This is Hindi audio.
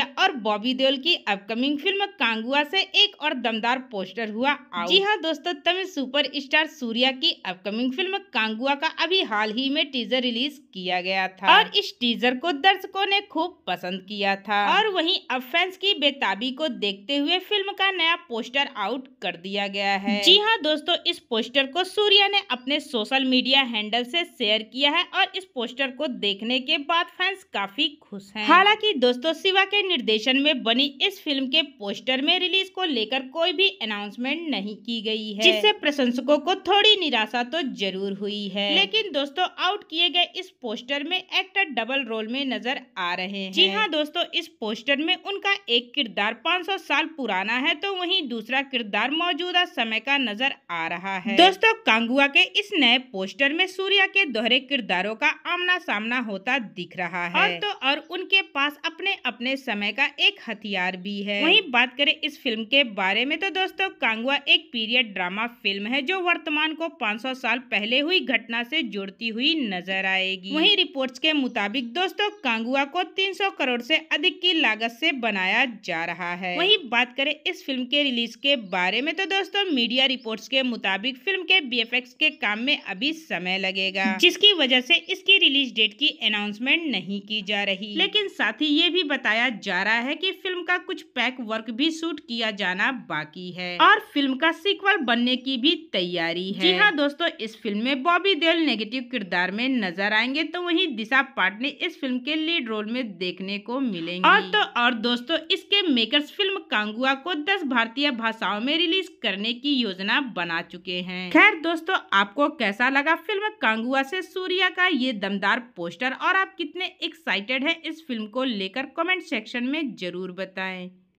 आलिया और बॉबी देओल की अपकमिंग फिल्म कांगुआ से एक और दमदार पोस्टर हुआ जी हाँ दोस्तों तमिल सुपर स्टार सूर्या की अपकमिंग फिल्म कांगुआ का अभी हाल ही में टीजर रिलीज किया गया था और इस टीजर को दर्शकों ने खूब पसंद किया था और वही अब फैंस की बेताबी को देखते हुए फिल्म का नया पोस्टर आउट कर दिया गया है जी हाँ दोस्तों इस पोस्टर को सूर्या ने अपने सोशल मीडिया हैंडल से शेयर किया है और इस पोस्टर को देखने के बाद फैंस काफी खुश हैं हालांकि दोस्तों शिवा के निर्देशन में बनी इस फिल्म के पोस्टर में रिलीज को लेकर कोई भी अनाउंसमेंट नहीं की गई है जिससे प्रशंसकों को थोड़ी निराशा तो जरूर हुई है लेकिन दोस्तों आउट किए गए इस पोस्टर में एक्टर डबल रोल में नजर आ रहे हैं जी हाँ दोस्तों इस पोस्टर में उनका एक किरदार पाँच साल पुराना है तो वही दूसरा किरदार मौजूदा समय का नजर आ रहा है दोस्तों कांगुआ के इस नए पोस्टर में सूर्या के दोहरे किरदारों का आमना सामना होता दिख रहा है और तो और उनके पास अपने अपने समय का एक हथियार भी है वहीं बात करें इस फिल्म के बारे में तो दोस्तों कांगुआ एक पीरियड ड्रामा फिल्म है जो वर्तमान को 500 साल पहले हुई घटना से जुड़ती हुई नजर आएगी वहीं रिपोर्ट्स के मुताबिक दोस्तों कांगुआ को 300 करोड़ से अधिक की लागत से बनाया जा रहा है वही बात करे इस फिल्म के रिलीज के बारे में तो दोस्तों मीडिया रिपोर्ट के मुताबिक फिल्म के बी के काम में अभी समय लगेगा जिसकी वजह ऐसी इसकी रिलीज डेट की अनाउंसमेंट नहीं की जा रही लेकिन साथ ही ये भी बताया जा रहा है कि फिल्म का कुछ पैक वर्क भी शूट किया जाना बाकी है और फिल्म का सीक्वल बनने की भी तैयारी है जी हाँ दोस्तों इस फिल्म में बॉबी देल नेगेटिव किरदार में नजर आएंगे तो वही दिशा पाटने इस फिल्म के लीड रोल में देखने को मिलेंगे और तो और दोस्तों इसके मेकर्स फिल्म कांगुआ को 10 भारतीय भाषाओं में रिलीज करने की योजना बना चुके हैं खैर दोस्तों आपको कैसा लगा फिल्म कांगुआ से सूर्या का ये दमदार पोस्टर और आप कितने एक्साइटेड हैं इस फिल्म को लेकर कमेंट सेक्शन में जरूर बताएं